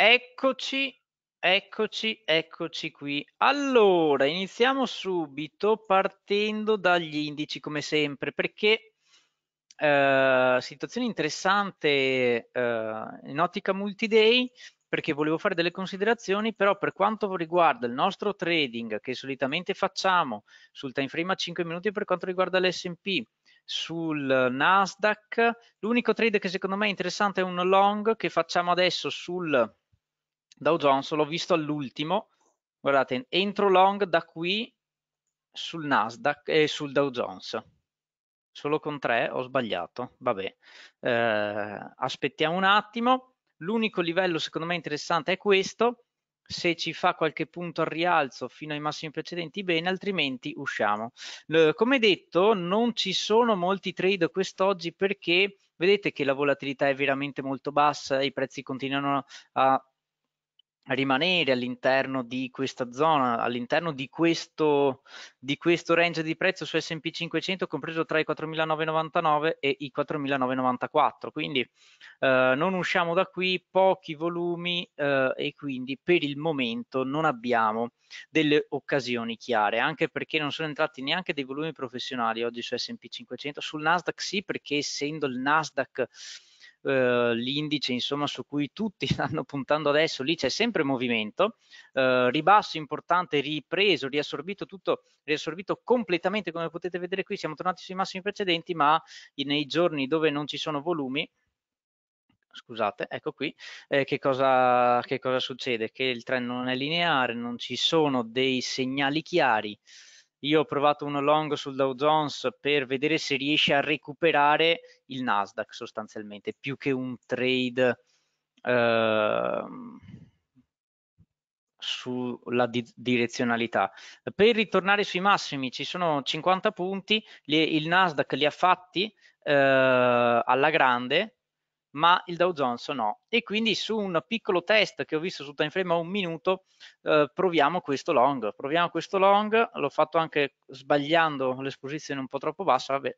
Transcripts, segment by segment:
Eccoci, eccoci, eccoci qui. Allora, iniziamo subito partendo dagli indici come sempre, perché eh, situazione interessante eh, in ottica multiday, perché volevo fare delle considerazioni, però per quanto riguarda il nostro trading che solitamente facciamo sul time frame a 5 minuti per quanto riguarda l'S&P, sul Nasdaq, l'unico trade che secondo me è interessante è un long che facciamo adesso sul Dow Jones l'ho visto all'ultimo, guardate, entro long da qui sul Nasdaq e sul Dow Jones. Solo con tre ho sbagliato, vabbè. Eh, aspettiamo un attimo. L'unico livello secondo me interessante è questo. Se ci fa qualche punto al rialzo fino ai massimi precedenti, bene, altrimenti usciamo. come detto, non ci sono molti trade quest'oggi perché vedete che la volatilità è veramente molto bassa, i prezzi continuano a rimanere all'interno di questa zona, all'interno di questo, di questo range di prezzo su S&P 500 compreso tra i 4.999 e i 4.994, quindi eh, non usciamo da qui, pochi volumi eh, e quindi per il momento non abbiamo delle occasioni chiare, anche perché non sono entrati neanche dei volumi professionali oggi su S&P 500, sul Nasdaq sì perché essendo il Nasdaq eh, l'indice insomma, su cui tutti stanno puntando adesso, lì c'è sempre movimento, eh, ribasso importante, ripreso, riassorbito tutto, riassorbito completamente come potete vedere qui, siamo tornati sui massimi precedenti ma nei giorni dove non ci sono volumi, scusate, ecco qui, eh, che, cosa, che cosa succede? Che il trend non è lineare, non ci sono dei segnali chiari, io ho provato uno long sul Dow Jones per vedere se riesce a recuperare il Nasdaq sostanzialmente, più che un trade eh, sulla di direzionalità. Per ritornare sui massimi ci sono 50 punti, li, il Nasdaq li ha fatti eh, alla grande, ma il Dow Jones no. E quindi su un piccolo test che ho visto su time frame a un minuto, eh, proviamo questo long. Proviamo questo long, l'ho fatto anche sbagliando l'esposizione un po' troppo bassa, vabbè.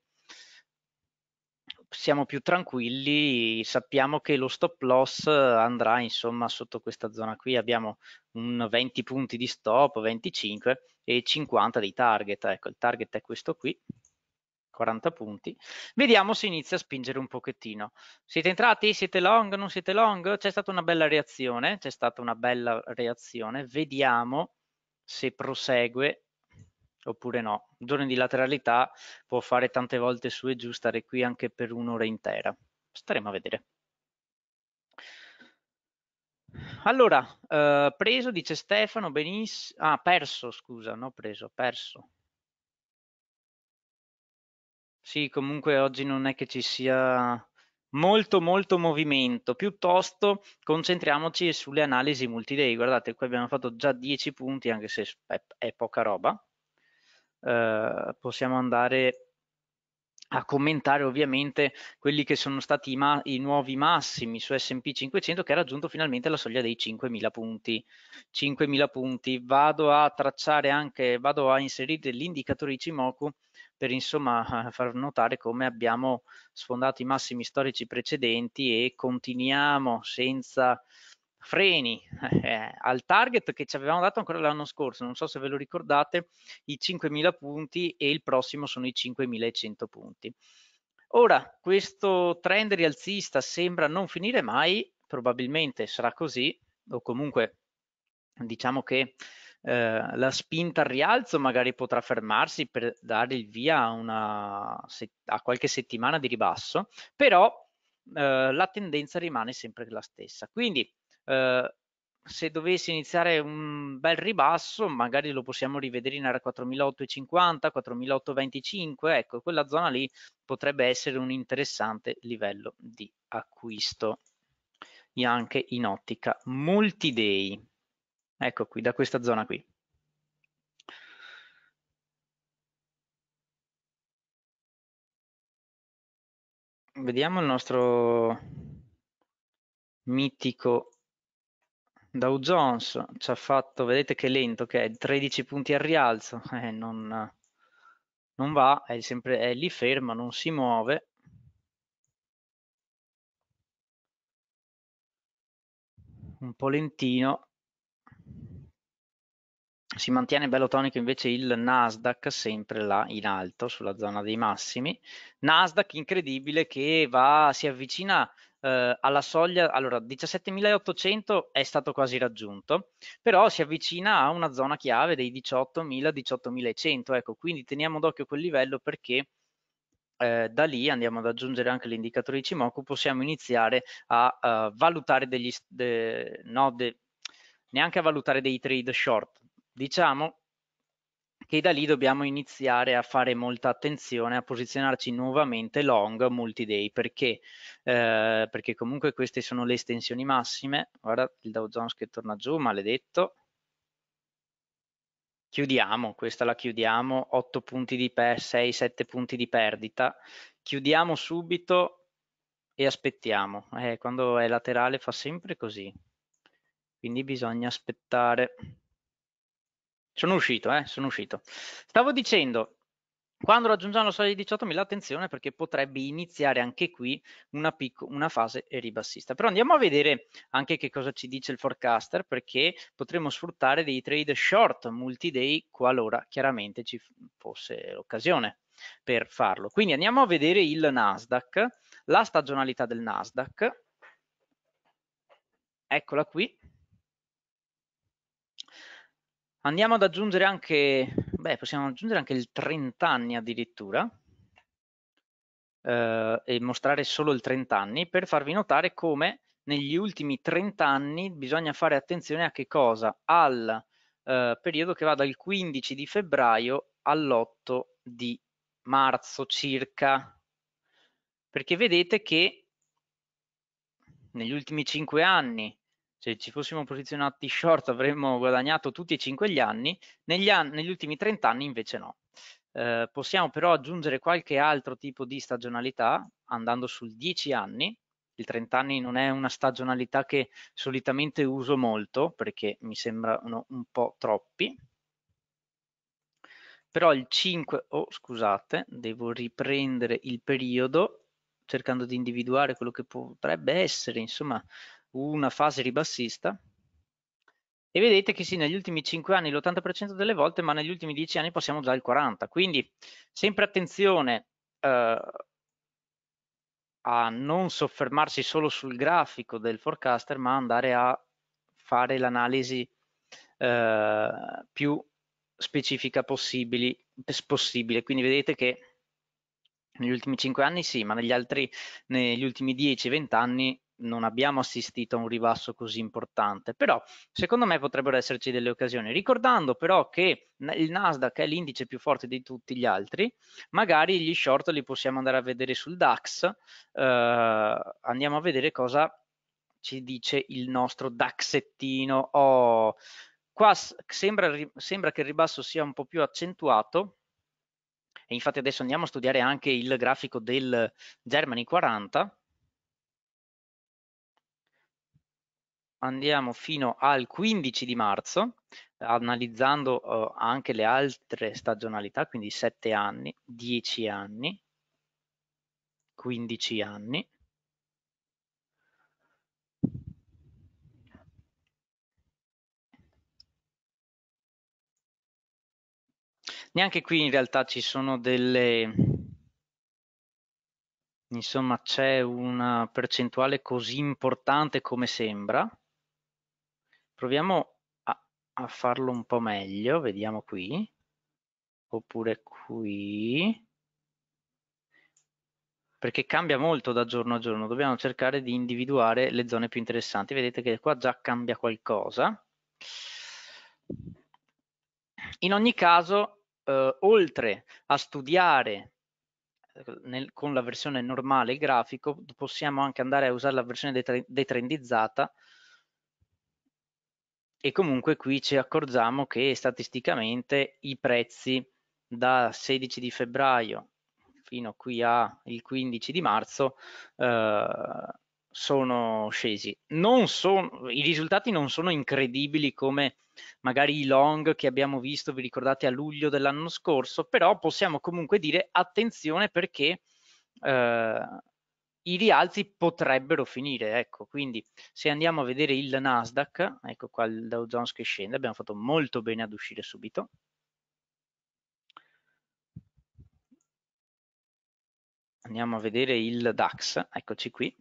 Siamo più tranquilli, sappiamo che lo stop loss andrà insomma sotto questa zona qui, abbiamo un 20 punti di stop, 25 e 50 di target, ecco il target è questo qui, 40 punti, vediamo se inizia a spingere un pochettino. Siete entrati? Siete long? Non siete long? C'è stata una bella reazione, c'è stata una bella reazione, vediamo se prosegue oppure no. Giorni di lateralità può fare tante volte su e giù, stare qui anche per un'ora intera. Staremo a vedere. Allora, eh, preso, dice Stefano, benissimo. Ah, perso, scusa, no preso, perso. Sì, comunque oggi non è che ci sia molto molto movimento, piuttosto concentriamoci sulle analisi multi-day. Guardate, qui abbiamo fatto già 10 punti, anche se è, è poca roba. Eh, possiamo andare a commentare ovviamente quelli che sono stati i, ma i nuovi massimi su S&P 500 che ha raggiunto finalmente la soglia dei 5.000 punti. 5.000 punti. Vado a tracciare anche, vado a inserire l'indicatore Ichimoku per insomma far notare come abbiamo sfondato i massimi storici precedenti e continuiamo senza freni eh, al target che ci avevamo dato ancora l'anno scorso, non so se ve lo ricordate, i 5.000 punti e il prossimo sono i 5.100 punti. Ora, questo trend rialzista sembra non finire mai, probabilmente sarà così, o comunque diciamo che eh, la spinta al rialzo magari potrà fermarsi per dare il via a, una, a qualche settimana di ribasso, però eh, la tendenza rimane sempre la stessa. Quindi eh, se dovesse iniziare un bel ribasso, magari lo possiamo rivedere in area 4850, 4825, ecco, quella zona lì potrebbe essere un interessante livello di acquisto, e anche in ottica multi-day. Ecco qui, da questa zona qui. Vediamo il nostro mitico Dow Jones ci ha fatto, vedete che lento che è, 13 punti al rialzo, eh, non, non, va, è, sempre, è lì fermo, non si muove. Un po' lentino, si mantiene bello tonico invece il Nasdaq sempre là in alto sulla zona dei massimi. Nasdaq incredibile che va, si avvicina eh, alla soglia, allora 17.800 è stato quasi raggiunto, però si avvicina a una zona chiave dei 18.000-18.100, ecco quindi teniamo d'occhio quel livello perché eh, da lì andiamo ad aggiungere anche l'indicatore di Cimoku, possiamo iniziare a uh, valutare degli, de, no, de, neanche a valutare dei trade short, Diciamo che da lì dobbiamo iniziare a fare molta attenzione a posizionarci nuovamente long multi-day perché, eh, perché comunque queste sono le estensioni massime. Guarda il Dow Jones che torna giù, maledetto. Chiudiamo, questa la chiudiamo, 8 punti di per 6-7 punti di perdita. Chiudiamo subito e aspettiamo. Eh, quando è laterale fa sempre così, quindi bisogna aspettare. Sono uscito, eh, sono uscito. Stavo dicendo, quando raggiungiamo la soglia di 18.000, attenzione perché potrebbe iniziare anche qui una, picco, una fase ribassista. Però andiamo a vedere anche che cosa ci dice il forecaster perché potremmo sfruttare dei trade short multi-day qualora chiaramente ci fosse l'occasione per farlo. Quindi andiamo a vedere il Nasdaq, la stagionalità del Nasdaq. Eccola qui, Andiamo ad aggiungere anche, beh, possiamo aggiungere anche il 30 anni addirittura eh, e mostrare solo il 30 anni per farvi notare come negli ultimi 30 anni bisogna fare attenzione a che cosa? Al eh, periodo che va dal 15 di febbraio all'8 di marzo circa, perché vedete che negli ultimi 5 anni se ci fossimo posizionati short avremmo guadagnato tutti e cinque gli anni, negli, anni, negli ultimi 30 anni invece no. Eh, possiamo però aggiungere qualche altro tipo di stagionalità andando sul 10 anni, il 30 anni non è una stagionalità che solitamente uso molto perché mi sembrano un po' troppi, però il 5, oh scusate, devo riprendere il periodo cercando di individuare quello che potrebbe essere, insomma una fase ribassista e vedete che sì, negli ultimi 5 anni l'80% delle volte, ma negli ultimi 10 anni passiamo già al 40%. Quindi sempre attenzione eh, a non soffermarsi solo sul grafico del forecaster, ma andare a fare l'analisi eh, più specifica possibili, possibile. Quindi vedete che negli ultimi 5 anni sì, ma negli altri, negli ultimi 10-20 anni non abbiamo assistito a un ribasso così importante, però secondo me potrebbero esserci delle occasioni, ricordando però che il Nasdaq è l'indice più forte di tutti gli altri, magari gli short li possiamo andare a vedere sul DAX, eh, andiamo a vedere cosa ci dice il nostro DAXettino. Oh, qua sembra, sembra che il ribasso sia un po' più accentuato, e infatti adesso andiamo a studiare anche il grafico del Germany 40, andiamo fino al 15 di marzo, analizzando eh, anche le altre stagionalità, quindi 7 anni, 10 anni, 15 anni. Neanche qui in realtà ci sono delle, insomma c'è una percentuale così importante come sembra proviamo a, a farlo un po' meglio, vediamo qui, oppure qui, perché cambia molto da giorno a giorno, dobbiamo cercare di individuare le zone più interessanti, vedete che qua già cambia qualcosa. In ogni caso, eh, oltre a studiare eh, nel, con la versione normale il grafico, possiamo anche andare a usare la versione detrendizzata e comunque qui ci accorgiamo che statisticamente i prezzi da 16 di febbraio fino qui a il 15 di marzo eh, sono scesi. Sono, I risultati non sono incredibili come magari i long che abbiamo visto, vi ricordate, a luglio dell'anno scorso, però possiamo comunque dire attenzione perché eh, i rialzi potrebbero finire, ecco, quindi se andiamo a vedere il Nasdaq, ecco qua il Dow Jones che scende, abbiamo fatto molto bene ad uscire subito. Andiamo a vedere il DAX, eccoci qui.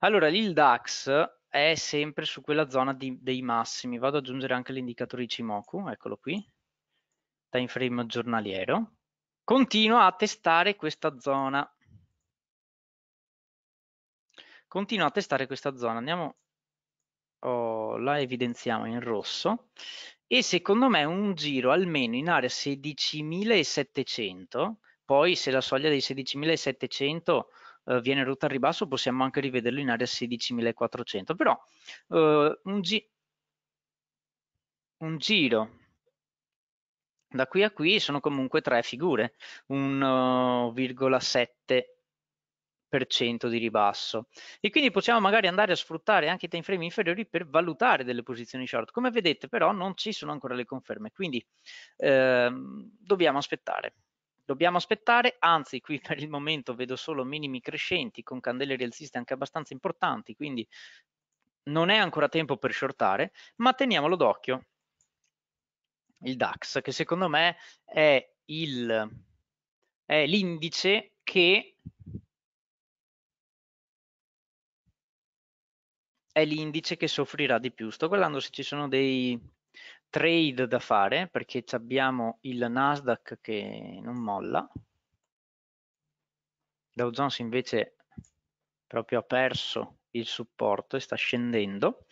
Allora, il DAX è sempre su quella zona di, dei massimi, vado ad aggiungere anche l'indicatore Ichimoku, eccolo qui, time frame giornaliero, Continua a testare questa zona. Continua a testare questa zona. Andiamo, oh, la evidenziamo in rosso. E secondo me un giro almeno in area 16.700, poi se la soglia dei 16.700 eh, viene rotta al ribasso possiamo anche rivederlo in area 16.400, però eh, un, gi un giro da qui a qui sono comunque tre figure, 1,7% uh, di ribasso. E quindi possiamo magari andare a sfruttare anche i time frame inferiori per valutare delle posizioni short. Come vedete però non ci sono ancora le conferme, quindi ehm, dobbiamo aspettare dobbiamo aspettare, anzi qui per il momento vedo solo minimi crescenti con candele rialziste anche abbastanza importanti, quindi non è ancora tempo per shortare, ma teniamolo d'occhio il DAX, che secondo me è, il, è l'indice che è l'indice che soffrirà di più. Sto guardando se ci sono dei trade da fare perché abbiamo il Nasdaq che non molla. Dow Jones invece proprio ha perso il supporto e sta scendendo.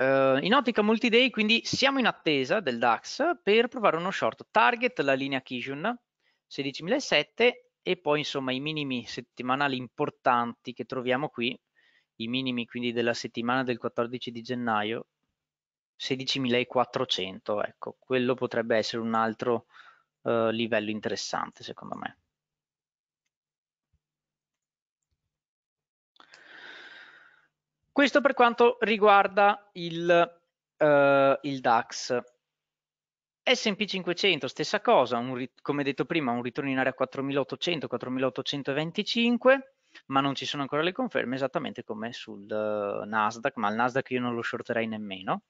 Uh, in ottica multi-day, quindi siamo in attesa del DAX per provare uno short target la linea Kijun 16.007 e poi insomma i minimi settimanali importanti che troviamo qui, i minimi quindi della settimana del 14 di gennaio 16.400, ecco, quello potrebbe essere un altro uh, livello interessante secondo me. Questo per quanto riguarda il, eh, il DAX. S&P 500, stessa cosa, un, come detto prima, un ritorno in area 4800, 4825, ma non ci sono ancora le conferme, esattamente come sul uh, Nasdaq, ma il Nasdaq io non lo shorterei nemmeno,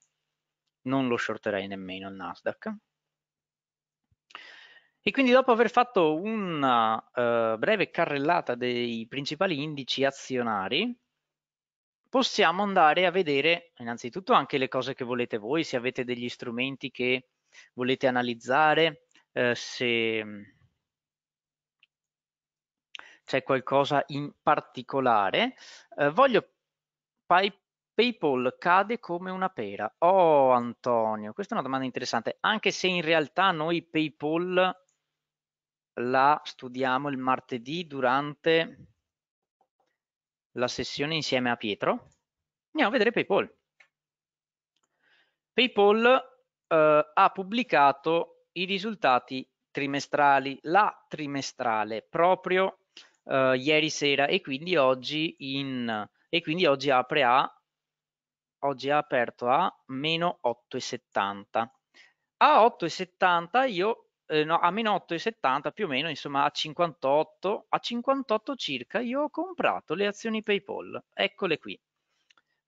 non lo shorterei nemmeno il Nasdaq. E quindi dopo aver fatto una uh, breve carrellata dei principali indici azionari, possiamo andare a vedere innanzitutto anche le cose che volete voi, se avete degli strumenti che volete analizzare, eh, se mm, c'è qualcosa in particolare. Eh, voglio pay, PayPal cade come una pera. Oh Antonio, questa è una domanda interessante, anche se in realtà noi PayPal la studiamo il martedì durante la sessione insieme a Pietro, andiamo a vedere PayPal. PayPal eh, ha pubblicato i risultati trimestrali, la trimestrale, proprio eh, ieri sera e quindi oggi, in, e quindi oggi apre a oggi ha aperto a meno 8,70 a 8,70 io eh, no, a meno 8,70 più o meno, insomma a 58, a 58 circa io ho comprato le azioni PayPal, eccole qui.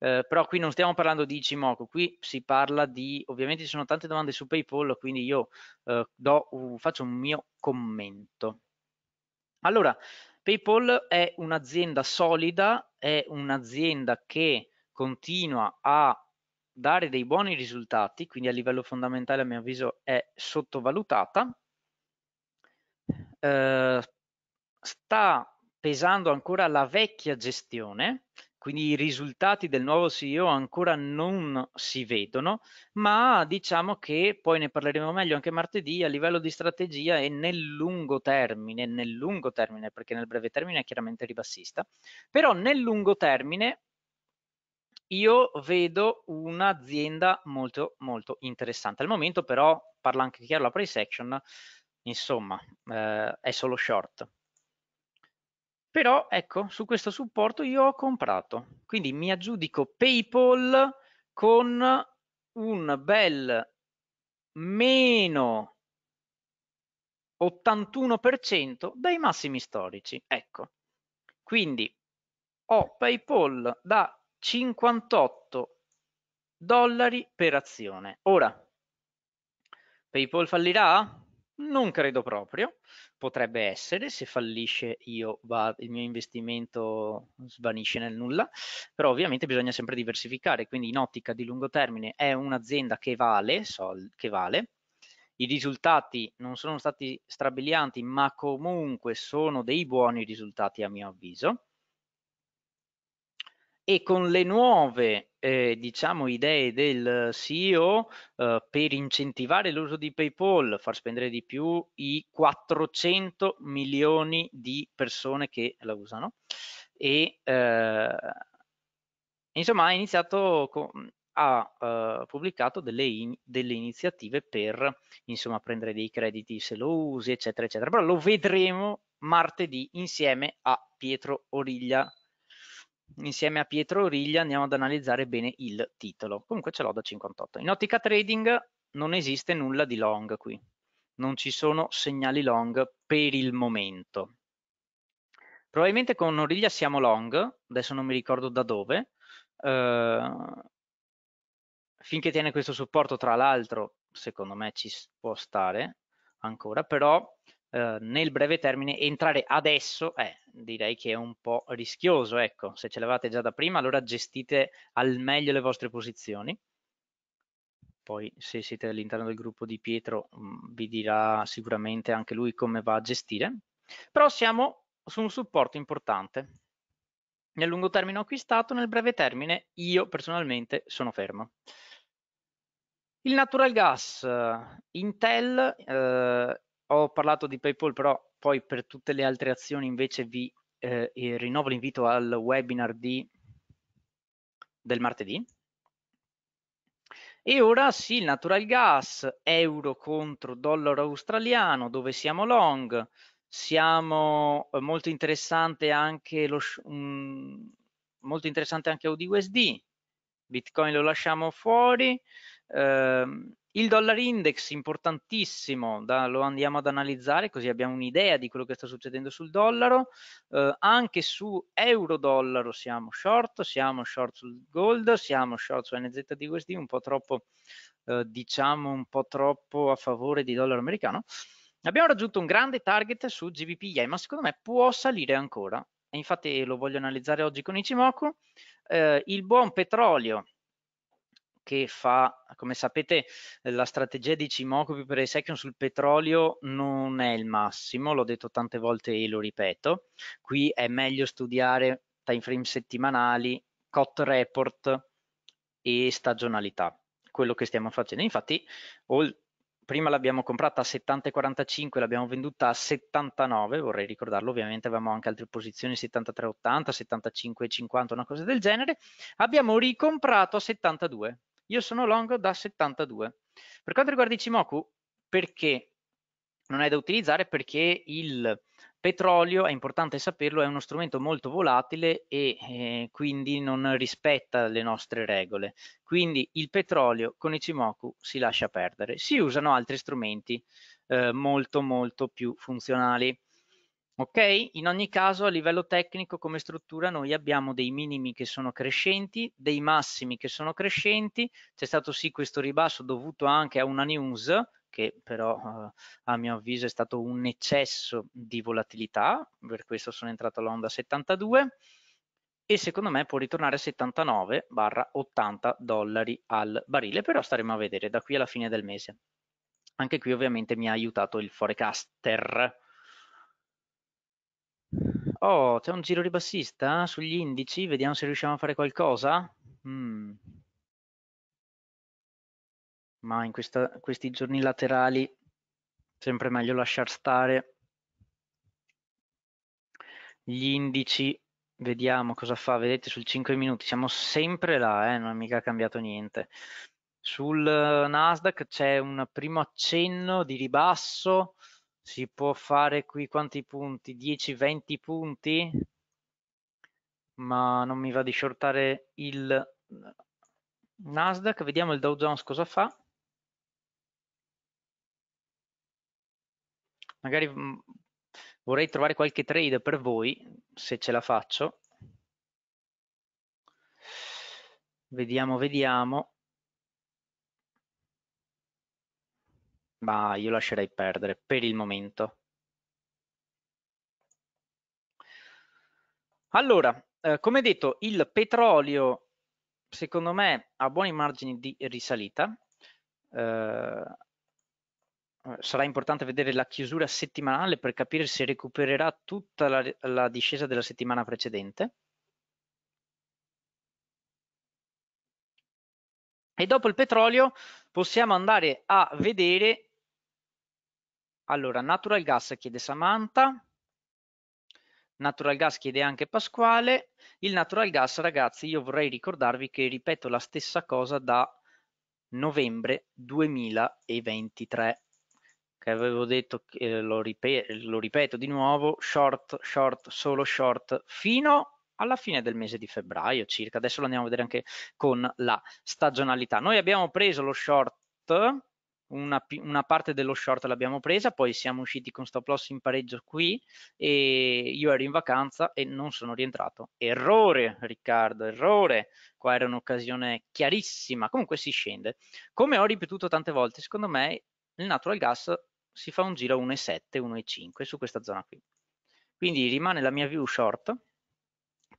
Eh, però qui non stiamo parlando di Ichimoku, qui si parla di, ovviamente ci sono tante domande su PayPal, quindi io eh, do, uh, faccio un mio commento. Allora, PayPal è un'azienda solida, è un'azienda che continua a dare dei buoni risultati, quindi a livello fondamentale a mio avviso è sottovalutata, eh, sta pesando ancora la vecchia gestione, quindi i risultati del nuovo CEO ancora non si vedono, ma diciamo che poi ne parleremo meglio anche martedì a livello di strategia e nel lungo termine, nel lungo termine, perché nel breve termine è chiaramente ribassista, però nel lungo termine io vedo un'azienda molto molto interessante. Al momento però, parla anche chiaro la price action, insomma, eh, è solo short. Però ecco, su questo supporto io ho comprato, quindi mi aggiudico PayPal con un bel meno 81% dai massimi storici. Ecco, quindi ho PayPal da 58 dollari per azione. Ora, PayPal fallirà? Non credo proprio, potrebbe essere, se fallisce io va, il mio investimento svanisce nel nulla, però ovviamente bisogna sempre diversificare, quindi in ottica di lungo termine è un'azienda che vale, sol, che vale, i risultati non sono stati strabilianti, ma comunque sono dei buoni risultati a mio avviso e con le nuove eh, diciamo, idee del CEO eh, per incentivare l'uso di PayPal, far spendere di più i 400 milioni di persone che la usano e eh, insomma ha iniziato con, ha eh, pubblicato delle, in, delle iniziative per insomma, prendere dei crediti se lo usi eccetera eccetera però lo vedremo martedì insieme a Pietro Origlia insieme a Pietro Origlia andiamo ad analizzare bene il titolo. Comunque ce l'ho da 58. In ottica trading non esiste nulla di long qui, non ci sono segnali long per il momento. Probabilmente con Origlia siamo long, adesso non mi ricordo da dove, uh, finché tiene questo supporto tra l'altro secondo me ci può stare ancora, però eh, nel breve termine entrare adesso eh, direi che è un po' rischioso. Ecco, se ce l'avate già da prima, allora gestite al meglio le vostre posizioni. Poi se siete all'interno del gruppo di Pietro mh, mm, vi dirà sicuramente anche lui come va a gestire. Però siamo su un supporto importante. Nel lungo termine acquistato, nel breve termine io personalmente sono fermo. Il natural gas, eh, Intel, eh, ho parlato di PayPal, però poi per tutte le altre azioni invece vi eh, rinnovo l'invito al webinar di, del martedì. E ora sì, il natural gas, euro contro dollaro australiano, dove siamo long, siamo eh, molto interessante anche lo um, molto interessante anche ODUSD, Bitcoin lo lasciamo fuori, eh, il dollar index importantissimo, da, lo andiamo ad analizzare così abbiamo un'idea di quello che sta succedendo sul dollaro, eh, anche su euro dollaro siamo short, siamo short sul gold, siamo short su NZDUSD, un po' troppo eh, diciamo un po' troppo a favore di dollaro americano. Abbiamo raggiunto un grande target su GBP ma secondo me può salire ancora. E infatti lo voglio analizzare oggi con Ichimoku. Eh, il buon petrolio che fa, come sapete, la strategia di Cimocupi per i Section sul petrolio non è il massimo, l'ho detto tante volte e lo ripeto. Qui è meglio studiare time frame settimanali, COT report e stagionalità, quello che stiamo facendo. Infatti, prima l'abbiamo comprata a 70,45, l'abbiamo venduta a 79, vorrei ricordarlo, ovviamente avevamo anche altre posizioni 73,80, 75,50, una cosa del genere, abbiamo ricomprato a 72, io sono long da 72. Per quanto riguarda i Cimoku, perché non è da utilizzare? Perché il petrolio, è importante saperlo, è uno strumento molto volatile e eh, quindi non rispetta le nostre regole. Quindi il petrolio con i Cimoku si lascia perdere. Si usano altri strumenti eh, molto molto più funzionali. Ok? In ogni caso a livello tecnico come struttura noi abbiamo dei minimi che sono crescenti, dei massimi che sono crescenti, c'è stato sì questo ribasso dovuto anche a una news che però eh, a mio avviso è stato un eccesso di volatilità, per questo sono entrato all'onda 72 e secondo me può ritornare a 79-80 dollari al barile, però staremo a vedere da qui alla fine del mese. Anche qui ovviamente mi ha aiutato il forecaster. Oh, c'è un giro ribassista sugli indici, vediamo se riusciamo a fare qualcosa. Mm. Ma in questa, questi giorni laterali sempre meglio lasciar stare. Gli indici, vediamo cosa fa, vedete sul 5 minuti, siamo sempre là, eh? non è mica cambiato niente. Sul eh, Nasdaq c'è un primo accenno di ribasso, si può fare qui quanti punti? 10, 20 punti? Ma non mi va di shortare il Nasdaq. Vediamo il Dow Jones cosa fa. Magari mm, vorrei trovare qualche trade per voi, se ce la faccio. Vediamo, vediamo. Ma io lascerei perdere per il momento. Allora, eh, come detto, il petrolio secondo me ha buoni margini di risalita. Eh, sarà importante vedere la chiusura settimanale per capire se recupererà tutta la, la discesa della settimana precedente. E dopo il petrolio possiamo andare a vedere allora, Natural Gas chiede Samantha, Natural Gas chiede anche Pasquale. Il Natural Gas, ragazzi, io vorrei ricordarvi che ripeto la stessa cosa da novembre 2023 che avevo detto eh, lo, ripet lo ripeto di nuovo short short solo short fino alla fine del mese di febbraio circa adesso lo andiamo a vedere anche con la stagionalità noi abbiamo preso lo short una, una, parte dello short l'abbiamo presa, poi siamo usciti con stop loss in pareggio qui e io ero in vacanza e non sono rientrato. Errore Riccardo, errore, qua era un'occasione chiarissima, comunque si scende. Come ho ripetuto tante volte, secondo me il natural gas si fa un giro 1,7, 1,5 su questa zona qui. Quindi rimane la mia view short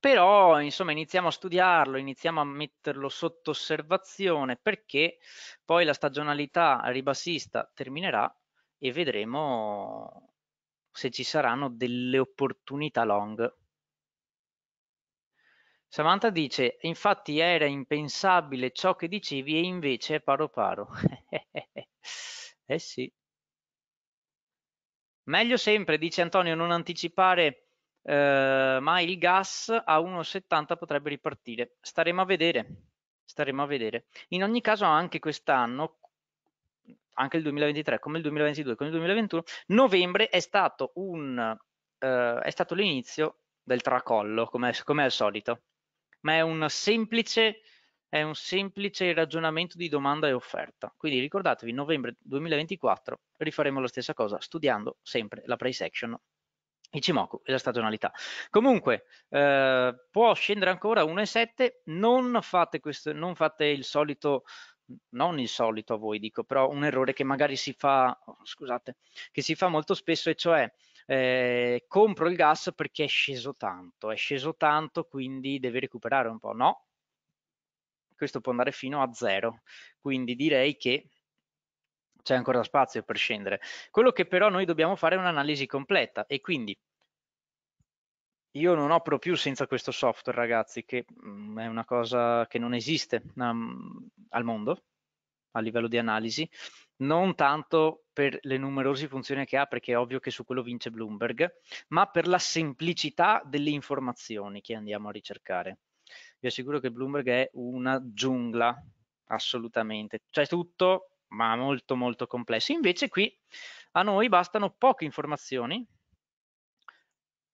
però insomma iniziamo a studiarlo, iniziamo a metterlo sotto osservazione perché poi la stagionalità ribassista terminerà e vedremo se ci saranno delle opportunità long. Samantha dice, infatti era impensabile ciò che dicevi e invece è paro paro. eh sì. Meglio sempre, dice Antonio, non anticipare eh, ma il gas a 1,70 potrebbe ripartire. Staremo a vedere. Staremo a vedere. In ogni caso anche quest'anno, anche il 2023, come il 2022, come il 2021, novembre è stato, un, eh, è stato l'inizio del tracollo, come, come al solito. Ma è un semplice è un semplice ragionamento di domanda e offerta. Quindi ricordatevi, novembre 2024 rifaremo la stessa cosa, studiando sempre la price action Ichimoku è la stagionalità. Comunque, eh, può scendere ancora 1,7, non fate, questo, non fate il solito, non il solito a voi dico, però un errore che magari si fa, scusate, che si fa molto spesso e cioè eh, compro il gas perché è sceso tanto, è sceso tanto quindi deve recuperare un po', no? Questo può andare fino a zero, quindi direi che c'è ancora spazio per scendere. Quello che però noi dobbiamo fare è un'analisi completa e quindi io non opero più senza questo software, ragazzi, che mm, è una cosa che non esiste um, al mondo a livello di analisi, non tanto per le numerose funzioni che ha, perché è ovvio che su quello vince Bloomberg, ma per la semplicità delle informazioni che andiamo a ricercare. Vi assicuro che Bloomberg è una giungla, assolutamente. C'è tutto ma molto molto complesso. Invece qui a noi bastano poche informazioni,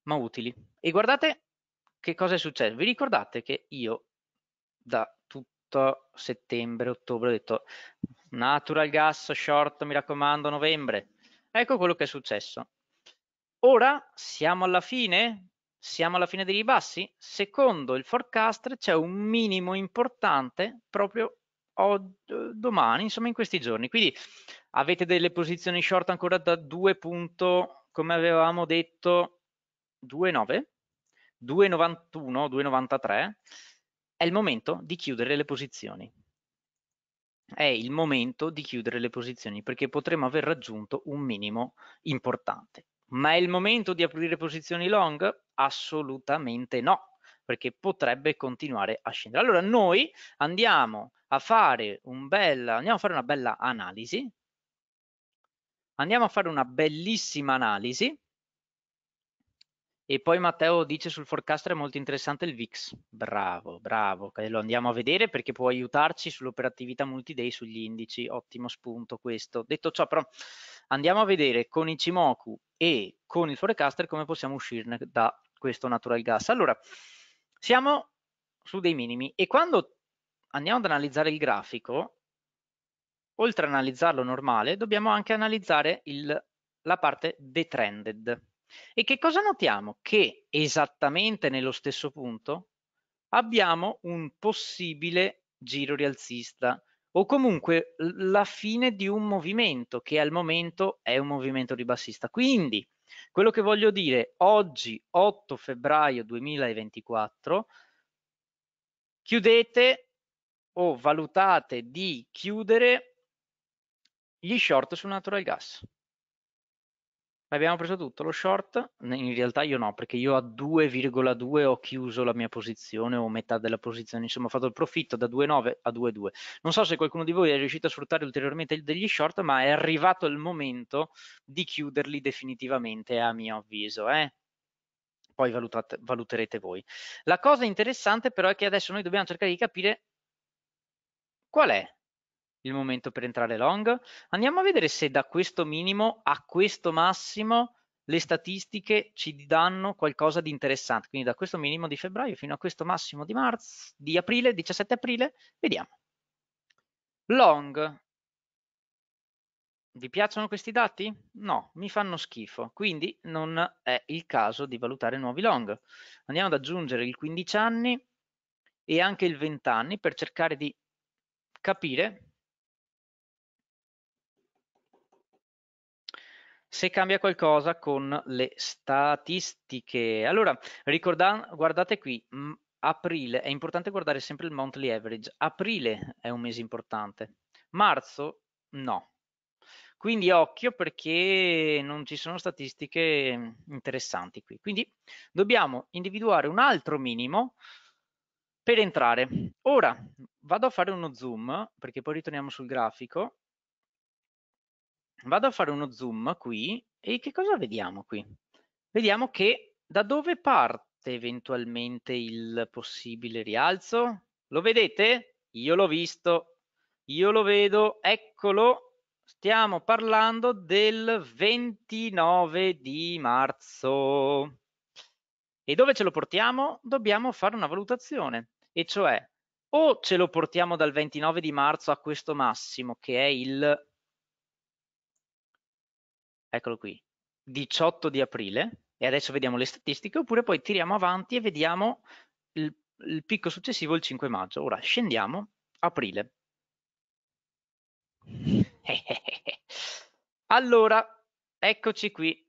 ma utili. E guardate che cosa è successo. Vi ricordate che io da tutto settembre, ottobre ho detto natural gas, short, mi raccomando, novembre. Ecco quello che è successo. Ora siamo alla fine? Siamo alla fine dei ribassi? Secondo il forecast c'è un minimo importante proprio o domani, insomma in questi giorni. Quindi avete delle posizioni short ancora da 2 punto, come avevamo detto, 2,9, 2,91, 2,93. È il momento di chiudere le posizioni. È il momento di chiudere le posizioni perché potremo aver raggiunto un minimo importante. Ma è il momento di aprire posizioni long? Assolutamente no perché potrebbe continuare a scendere. Allora noi andiamo a fare, un bella, andiamo a fare una bella analisi, andiamo a fare una bellissima analisi e poi Matteo dice sul forecaster è molto interessante il VIX. Bravo, bravo, lo andiamo a vedere perché può aiutarci sull'operatività multiday, sugli indici. Ottimo spunto questo. Detto ciò, però, andiamo a vedere con i Cimoku e con il forecaster come possiamo uscirne da questo natural gas. Allora, siamo su dei minimi e quando andiamo ad analizzare il grafico, oltre ad analizzarlo normale, dobbiamo anche analizzare il, la parte detrended. E che cosa notiamo? Che esattamente nello stesso punto abbiamo un possibile giro rialzista o comunque la fine di un movimento che al momento è un movimento ribassista. Quindi quello che voglio dire, oggi 8 febbraio 2024, chiudete o valutate di chiudere gli short su natural gas. Abbiamo preso tutto lo short, in realtà io no, perché io a 2,2 ho chiuso la mia posizione o metà della posizione, insomma ho fatto il profitto da 2,9 a 2,2. Non so se qualcuno di voi è riuscito a sfruttare ulteriormente degli short, ma è arrivato il momento di chiuderli definitivamente a mio avviso. Eh? Poi valutate, valuterete voi. La cosa interessante però è che adesso noi dobbiamo cercare di capire qual è il momento per entrare long. Andiamo a vedere se da questo minimo a questo massimo le statistiche ci danno qualcosa di interessante. Quindi da questo minimo di febbraio fino a questo massimo di marzo, di aprile, 17 aprile, vediamo. Long. Vi piacciono questi dati? No, mi fanno schifo, quindi non è il caso di valutare nuovi long. Andiamo ad aggiungere il 15 anni e anche il 20 anni per cercare di capire se cambia qualcosa con le statistiche. Allora, ricordate, guardate qui, mh, aprile, è importante guardare sempre il monthly average, aprile è un mese importante, marzo no. Quindi occhio perché non ci sono statistiche interessanti qui. Quindi dobbiamo individuare un altro minimo per entrare. Ora vado a fare uno zoom perché poi ritorniamo sul grafico vado a fare uno zoom qui e che cosa vediamo qui? Vediamo che da dove parte eventualmente il possibile rialzo? Lo vedete? Io l'ho visto, io lo vedo, eccolo, stiamo parlando del 29 di marzo. E dove ce lo portiamo? Dobbiamo fare una valutazione, e cioè o ce lo portiamo dal 29 di marzo a questo massimo, che è il eccolo qui, 18 di aprile, e adesso vediamo le statistiche, oppure poi tiriamo avanti e vediamo il, il picco successivo il 5 maggio. Ora scendiamo, aprile. allora, eccoci qui.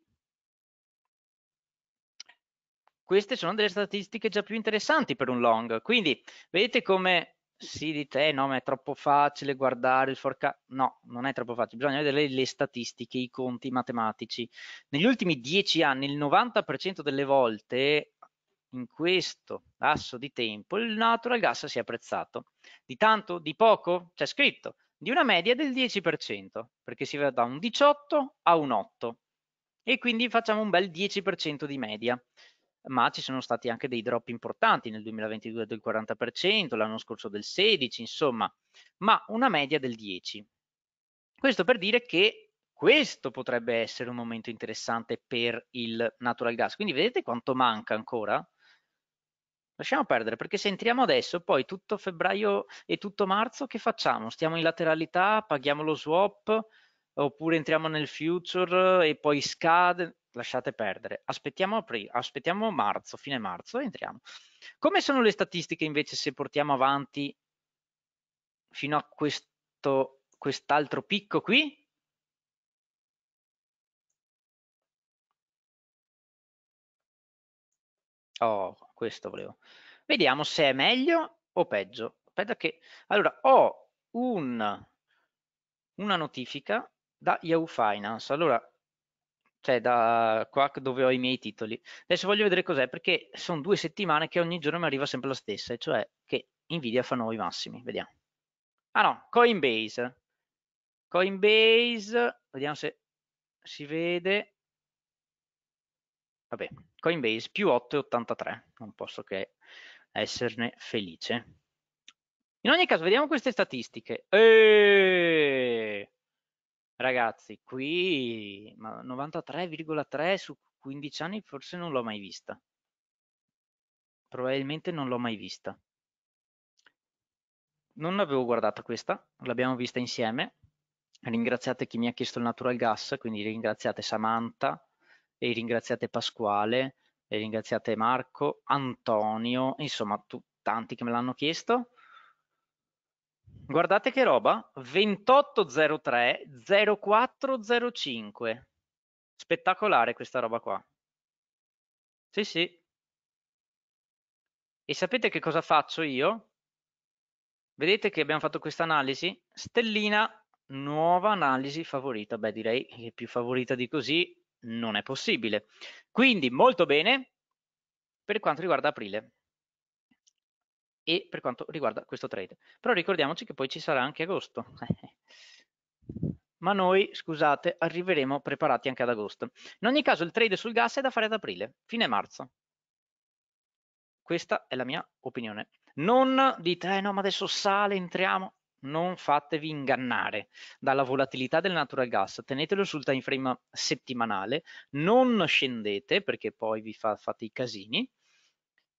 Queste sono delle statistiche già più interessanti per un long, quindi vedete come sì di te, no, ma è troppo facile guardare il forecast. No, non è troppo facile, bisogna vedere le, le statistiche, i conti matematici. Negli ultimi dieci anni, il 90% delle volte in questo lasso di tempo il natural gas si è apprezzato. Di tanto, di poco, c'è scritto, di una media del 10%, perché si va da un 18 a un 8. E quindi facciamo un bel 10% di media ma ci sono stati anche dei drop importanti nel 2022 del 40%, l'anno scorso del 16%, insomma, ma una media del 10%. Questo per dire che questo potrebbe essere un momento interessante per il natural gas. Quindi vedete quanto manca ancora? Lasciamo perdere perché se entriamo adesso, poi tutto febbraio e tutto marzo che facciamo? Stiamo in lateralità, paghiamo lo swap oppure entriamo nel future e poi scade? lasciate perdere, aspettiamo, apri- aspettiamo marzo, fine marzo entriamo. Come sono le statistiche invece se portiamo avanti fino a questo, quest'altro picco qui? Oh, questo volevo. Vediamo se è meglio o peggio. Aspetta che... Allora, ho un, una notifica da Yahoo Finance. Allora, cioè da qua dove ho i miei titoli. Adesso voglio vedere cos'è, perché sono due settimane che ogni giorno mi arriva sempre la stessa, cioè che Nvidia fa nuovi massimi, vediamo. Ah no, Coinbase. Coinbase, vediamo se si vede. Vabbè, Coinbase più 8,83, non posso che esserne felice. In ogni caso, vediamo queste statistiche. Eeeh! Ragazzi, qui 93,3 su 15 anni forse non l'ho mai vista. Probabilmente non l'ho mai vista. Non avevo guardata questa, l'abbiamo vista insieme. Ringraziate chi mi ha chiesto il natural gas, quindi ringraziate Samantha, e ringraziate Pasquale, e ringraziate Marco, Antonio, insomma tu, tanti che me l'hanno chiesto. Guardate che roba, 2803 0405. Spettacolare questa roba qua. Sì, sì. E sapete che cosa faccio io? Vedete che abbiamo fatto questa analisi? Stellina, nuova analisi favorita. Beh, direi che più favorita di così non è possibile. Quindi, molto bene per quanto riguarda aprile e per quanto riguarda questo trade. Però ricordiamoci che poi ci sarà anche agosto. Ma noi, scusate, arriveremo preparati anche ad agosto. In ogni caso il trade sul gas è da fare ad aprile, fine marzo. Questa è la mia opinione. Non dite, eh no, ma adesso sale, entriamo. Non fatevi ingannare dalla volatilità del natural gas, tenetelo sul time frame settimanale, non scendete perché poi vi fa, fate i casini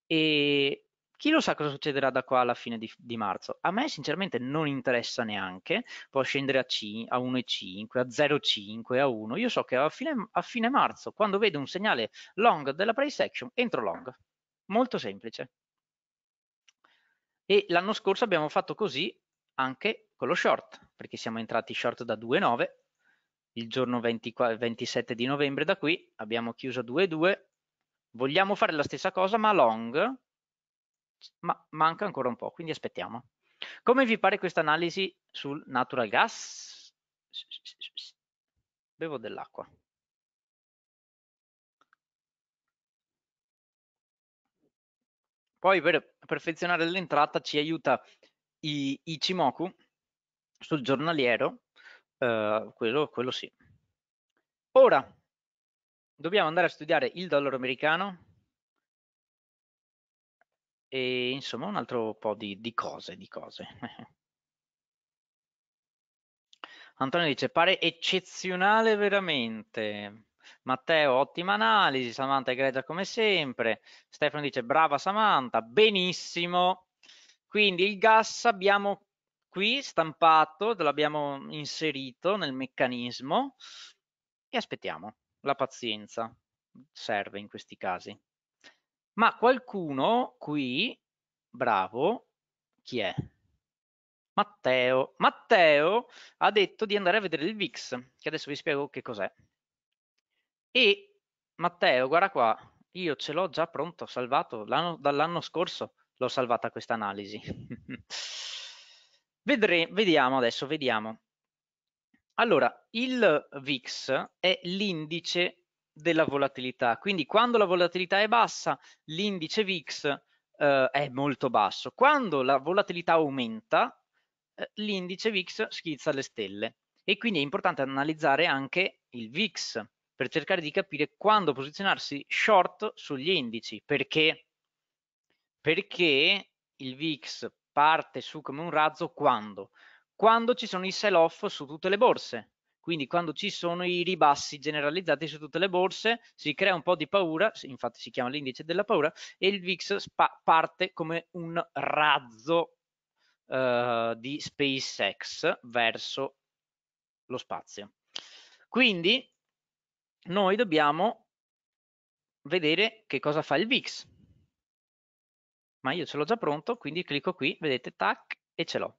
e chi lo sa cosa succederà da qua alla fine di, di marzo? A me sinceramente non interessa neanche, può scendere a, C, a 1,5, a 0,5, a 1. Io so che a fine, a fine marzo, quando vedo un segnale long della price action, entro long. Molto semplice. E l'anno scorso abbiamo fatto così anche con lo short, perché siamo entrati short da 2,9 il giorno 20, 27 di novembre da qui abbiamo chiuso 2,2 vogliamo fare la stessa cosa ma long ma manca ancora un po', quindi aspettiamo. Come vi pare questa analisi sul natural gas? Bevo dell'acqua. Poi per perfezionare l'entrata ci aiuta i, i sul giornaliero, eh, quello, quello sì. Ora dobbiamo andare a studiare il dollaro americano, e insomma un altro po' di, di cose, di cose. Antonio dice pare eccezionale veramente. Matteo, ottima analisi, Samantha egregia come sempre. Stefano dice brava Samantha, benissimo. Quindi il gas abbiamo qui stampato, l'abbiamo inserito nel meccanismo e aspettiamo. La pazienza serve in questi casi. Ma qualcuno qui, bravo, chi è? Matteo. Matteo ha detto di andare a vedere il VIX, che adesso vi spiego che cos'è. E Matteo, guarda qua, io ce l'ho già pronto, salvato dall'anno scorso, l'ho salvata questa analisi. Vedre, vediamo adesso, vediamo. Allora, il VIX è l'indice della volatilità. Quindi quando la volatilità è bassa, l'indice VIX eh, è molto basso. Quando la volatilità aumenta, eh, l'indice VIX schizza le stelle. E quindi è importante analizzare anche il VIX per cercare di capire quando posizionarsi short sugli indici. Perché? Perché il VIX parte su come un razzo quando? Quando ci sono i sell-off su tutte le borse quindi quando ci sono i ribassi generalizzati su tutte le borse si crea un po' di paura, infatti si chiama l'indice della paura, e il VIX parte come un razzo uh, di SpaceX verso lo spazio. Quindi noi dobbiamo vedere che cosa fa il VIX. Ma io ce l'ho già pronto, quindi clicco qui, vedete, tac, e ce l'ho.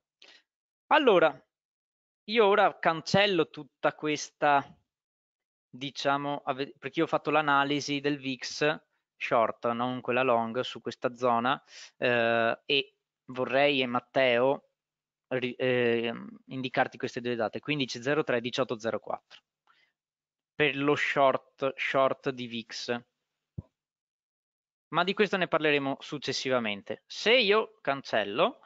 Allora, io ora cancello tutta questa, diciamo, perché io ho fatto l'analisi del VIX short, non quella long, su questa zona eh, e vorrei, e Matteo, eh, indicarti queste due date, 15.03 e 18.04 per lo short, short di VIX. Ma di questo ne parleremo successivamente. Se io cancello,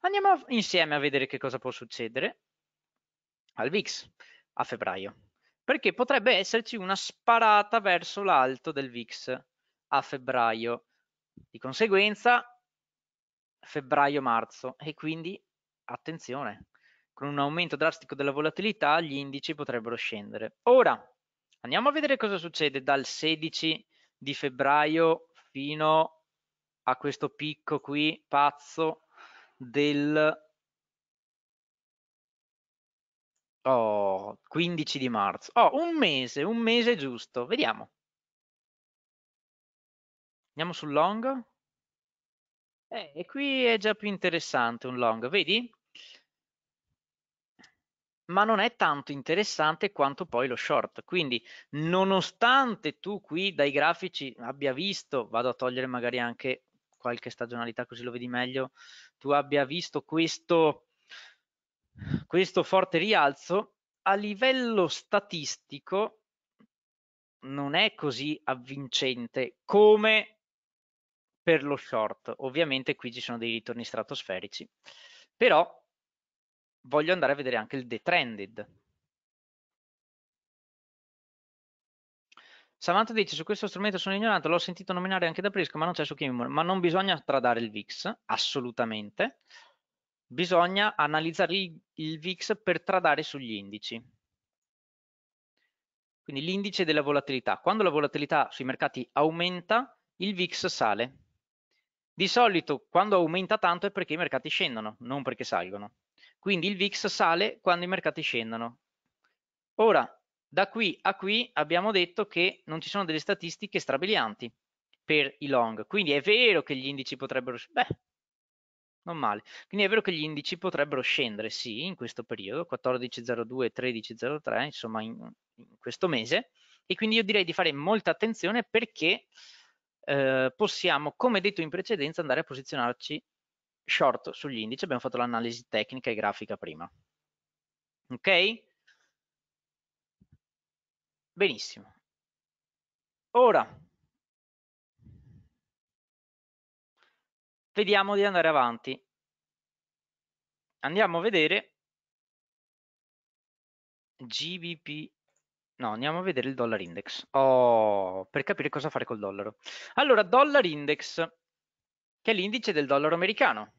andiamo insieme a vedere che cosa può succedere al VIX a febbraio, perché potrebbe esserci una sparata verso l'alto del VIX a febbraio. Di conseguenza febbraio-marzo e quindi attenzione, con un aumento drastico della volatilità gli indici potrebbero scendere. Ora andiamo a vedere cosa succede dal 16 di febbraio fino a questo picco qui pazzo del Oh, 15 di marzo. Oh, un mese, un mese giusto. Vediamo. Andiamo sul long. Eh, e qui è già più interessante un long, vedi? Ma non è tanto interessante quanto poi lo short. Quindi, nonostante tu qui dai grafici abbia visto, vado a togliere magari anche qualche stagionalità così lo vedi meglio, tu abbia visto questo questo forte rialzo a livello statistico non è così avvincente come per lo short. Ovviamente qui ci sono dei ritorni stratosferici, però voglio andare a vedere anche il detrended. Samantha dice su questo strumento sono ignorato, l'ho sentito nominare anche da Prisco, ma non c'è su Kimimore, ma non bisogna tradare il VIX, assolutamente. Bisogna analizzare il VIX per tradare sugli indici. Quindi l'indice della volatilità. Quando la volatilità sui mercati aumenta, il VIX sale. Di solito quando aumenta tanto è perché i mercati scendono, non perché salgono. Quindi il VIX sale quando i mercati scendono. Ora, da qui a qui abbiamo detto che non ci sono delle statistiche strabilianti per i long. Quindi è vero che gli indici potrebbero... Beh, non male. Quindi è vero che gli indici potrebbero scendere, sì, in questo periodo, 14.02, 13.03, insomma in, in, questo mese, e quindi io direi di fare molta attenzione perché eh, possiamo, come detto in precedenza, andare a posizionarci short sugli indici, abbiamo fatto l'analisi tecnica e grafica prima. Ok? Benissimo. Ora, vediamo di andare avanti. Andiamo a vedere GBP No, andiamo a vedere il dollar index oh, per capire cosa fare col dollaro. Allora, dollar index, che è l'indice del dollaro americano.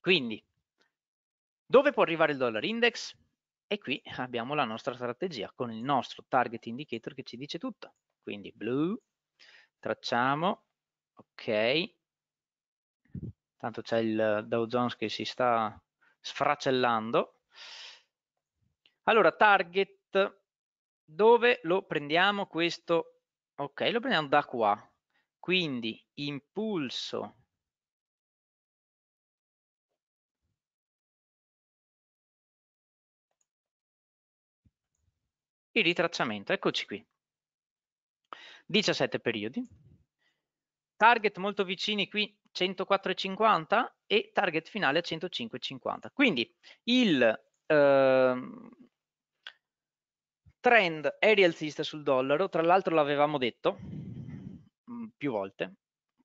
Quindi, dove può arrivare il dollar index? E qui abbiamo la nostra strategia con il nostro target indicator che ci dice tutto. Quindi, blu, tracciamo, ok, tanto c'è il Dow Jones che si sta sfracellando. Allora, target, dove lo prendiamo questo? Ok, lo prendiamo da qua, quindi impulso. Il ritracciamento, eccoci qui. 17 periodi. Target molto vicini qui 104,50 e target finale a 105,50. Quindi il ehm, trend è rialzista sul dollaro, tra l'altro l'avevamo detto mm, più volte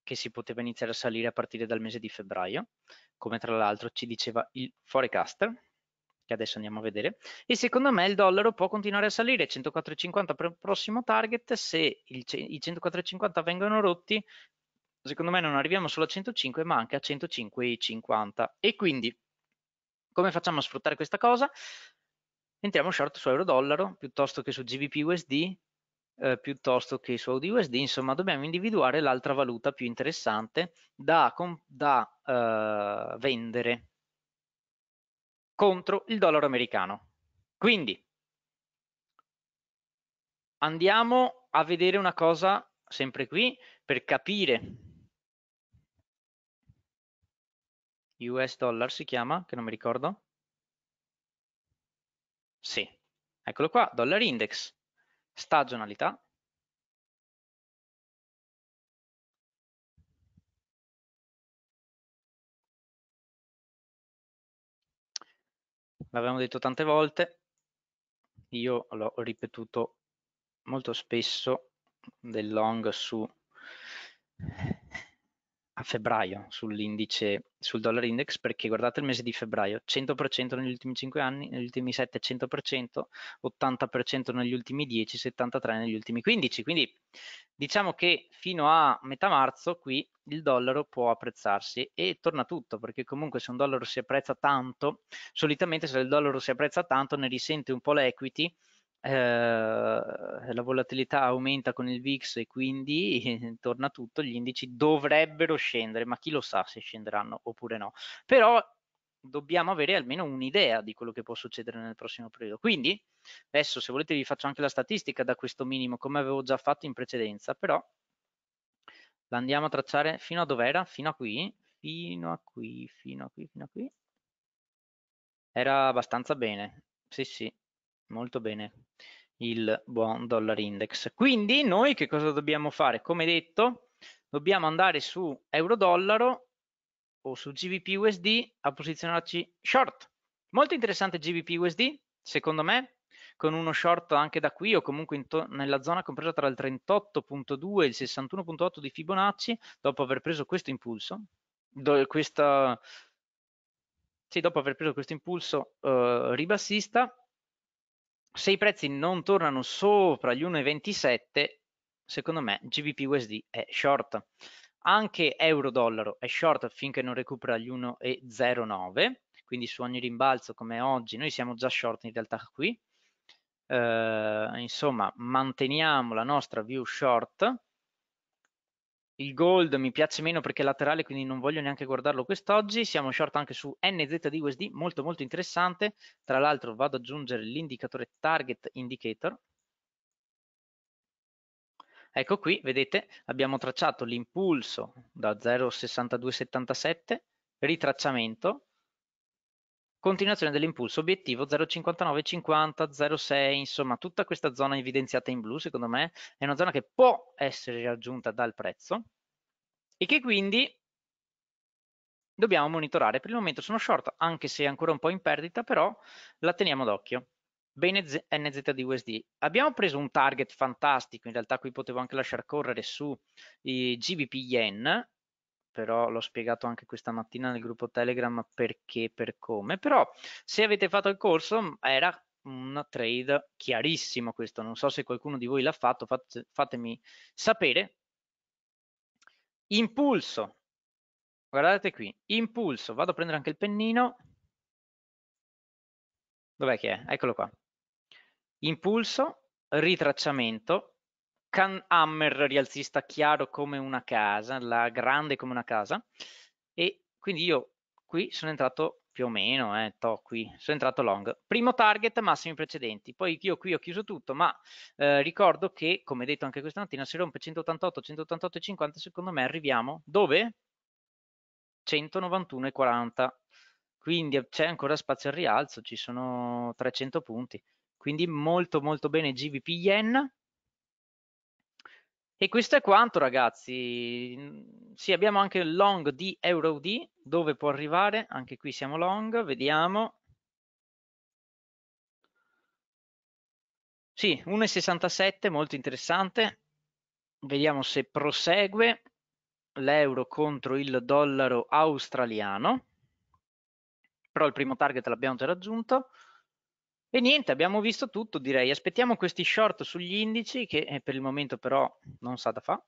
che si poteva iniziare a salire a partire dal mese di febbraio, come tra l'altro ci diceva il forecaster, che adesso andiamo a vedere, e secondo me il dollaro può continuare a salire, 104,50 per il prossimo target, se il, i 104,50 vengono rotti secondo me non arriviamo solo a 105 ma anche a 105,50 e quindi come facciamo a sfruttare questa cosa? Entriamo short su euro dollaro piuttosto che su GBP USD eh, piuttosto che su Audi USD, insomma dobbiamo individuare l'altra valuta più interessante da, da eh, vendere contro il dollaro americano. Quindi andiamo a vedere una cosa sempre qui per capire US dollar si chiama, che non mi ricordo. Sì, eccolo qua, dollar index, stagionalità. L'abbiamo detto tante volte, io l'ho ripetuto molto spesso del long su a febbraio sull'indice, sul dollaro index, perché guardate il mese di febbraio, 100% negli ultimi 5 anni, negli ultimi 7 100%, 80% negli ultimi 10, 73% negli ultimi 15. Quindi diciamo che fino a metà marzo qui il dollaro può apprezzarsi e torna tutto, perché comunque se un dollaro si apprezza tanto, solitamente se il dollaro si apprezza tanto ne risente un po' l'equity, eh, la volatilità aumenta con il VIX e quindi torna tutto, gli indici dovrebbero scendere, ma chi lo sa se scenderanno oppure no. Però dobbiamo avere almeno un'idea di quello che può succedere nel prossimo periodo. Quindi, adesso se volete vi faccio anche la statistica da questo minimo, come avevo già fatto in precedenza, però la andiamo a tracciare fino a dov'era? Fino a qui, fino a qui, fino a qui, fino a qui. Era abbastanza bene, sì sì, molto bene il buon dollar index. Quindi noi che cosa dobbiamo fare? Come detto, dobbiamo andare su euro dollaro o su GBP USD a posizionarci short. Molto interessante GBP USD, secondo me, con uno short anche da qui o comunque nella zona compresa tra il 38.2 e il 61.8 di Fibonacci, dopo aver preso questo impulso, do, questa, sì, dopo aver preso questo impulso uh, ribassista, se i prezzi non tornano sopra gli 1,27, secondo me GBP USD è short. Anche euro-dollaro è short finché non recupera gli 1,09, quindi su ogni rimbalzo come oggi noi siamo già short in realtà qui. Eh, insomma, manteniamo la nostra view short il gold mi piace meno perché è laterale, quindi non voglio neanche guardarlo quest'oggi. Siamo short anche su NZD USD, molto molto interessante. Tra l'altro vado ad aggiungere l'indicatore target indicator. Ecco qui, vedete, abbiamo tracciato l'impulso da 0,6277, ritracciamento, continuazione dell'impulso obiettivo 0,59,50, 06, insomma tutta questa zona evidenziata in blu secondo me è una zona che può essere raggiunta dal prezzo e che quindi dobbiamo monitorare. Per il momento sono short anche se ancora un po' in perdita però la teniamo d'occhio. Bene NZ USD. Abbiamo preso un target fantastico, in realtà qui potevo anche lasciar correre su eh, GBP Yen, però l'ho spiegato anche questa mattina nel gruppo Telegram perché, per come, però se avete fatto il corso mm, era un trade chiarissimo questo, non so se qualcuno di voi l'ha fatto, fate, fatemi sapere. Impulso, guardate qui, impulso, vado a prendere anche il pennino. Dov'è che è? Eccolo qua. Impulso, ritracciamento, Hammer rialzista chiaro come una casa, la grande come una casa e quindi io qui sono entrato più o meno, eh, to qui, sono entrato long. Primo target, massimi precedenti, poi io qui ho chiuso tutto, ma eh, ricordo che, come detto anche questa mattina, se rompe 188, 188 e 50, secondo me arriviamo dove? 191 e 40, quindi c'è ancora spazio al rialzo, ci sono 300 punti, quindi molto molto bene GBP Yen, e questo è quanto ragazzi, sì abbiamo anche il long di EUROD, dove può arrivare, anche qui siamo long, vediamo. Sì, 1,67, molto interessante, vediamo se prosegue l'euro contro il dollaro australiano, però il primo target l'abbiamo già raggiunto. E niente, abbiamo visto tutto direi. Aspettiamo questi short sugli indici che eh, per il momento però non sa da fa.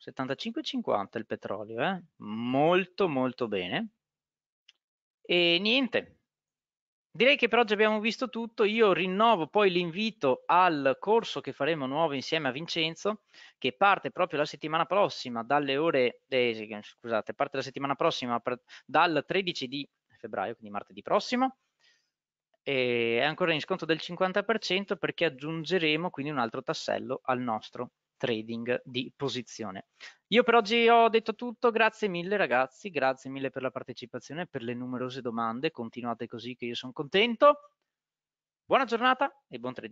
75,50 il petrolio, eh? molto molto bene. E niente, Direi che per oggi abbiamo visto tutto, io rinnovo poi l'invito al corso che faremo nuovo insieme a Vincenzo, che parte proprio la settimana prossima, dalle ore, eh, scusate, parte la settimana prossima dal 13 di febbraio, quindi martedì prossimo, e è ancora in sconto del 50% perché aggiungeremo quindi un altro tassello al nostro trading di posizione. Io per oggi ho detto tutto, grazie mille ragazzi, grazie mille per la partecipazione, per le numerose domande, continuate così che io sono contento. Buona giornata e buon trading.